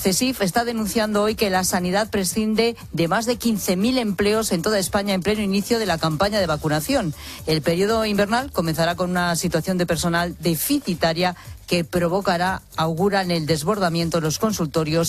CESIF está denunciando hoy que la sanidad prescinde de más de 15.000 empleos en toda España en pleno inicio de la campaña de vacunación. El periodo invernal comenzará con una situación de personal deficitaria que provocará, auguran, el desbordamiento de los consultorios